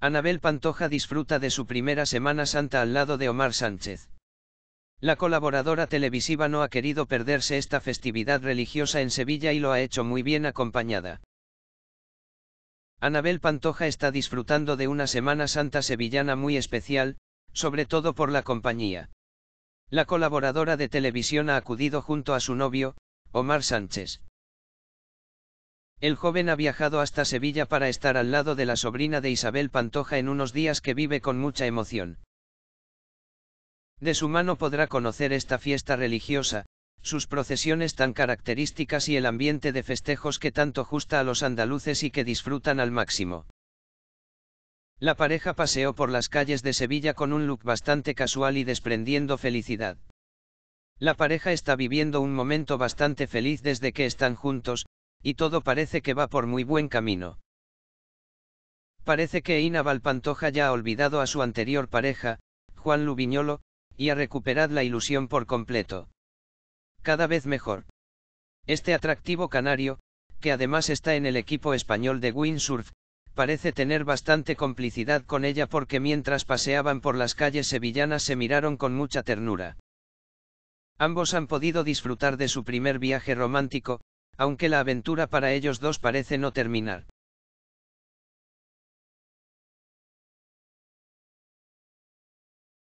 Anabel Pantoja disfruta de su primera Semana Santa al lado de Omar Sánchez. La colaboradora televisiva no ha querido perderse esta festividad religiosa en Sevilla y lo ha hecho muy bien acompañada. Anabel Pantoja está disfrutando de una Semana Santa sevillana muy especial, sobre todo por la compañía. La colaboradora de televisión ha acudido junto a su novio, Omar Sánchez. El joven ha viajado hasta Sevilla para estar al lado de la sobrina de Isabel Pantoja en unos días que vive con mucha emoción. De su mano podrá conocer esta fiesta religiosa, sus procesiones tan características y el ambiente de festejos que tanto gusta a los andaluces y que disfrutan al máximo. La pareja paseó por las calles de Sevilla con un look bastante casual y desprendiendo felicidad. La pareja está viviendo un momento bastante feliz desde que están juntos, y todo parece que va por muy buen camino. Parece que Ina Valpantoja ya ha olvidado a su anterior pareja, Juan Lubiñolo, y ha recuperado la ilusión por completo. Cada vez mejor. Este atractivo canario, que además está en el equipo español de windsurf, parece tener bastante complicidad con ella porque mientras paseaban por las calles sevillanas se miraron con mucha ternura. Ambos han podido disfrutar de su primer viaje romántico, aunque la aventura para ellos dos parece no terminar.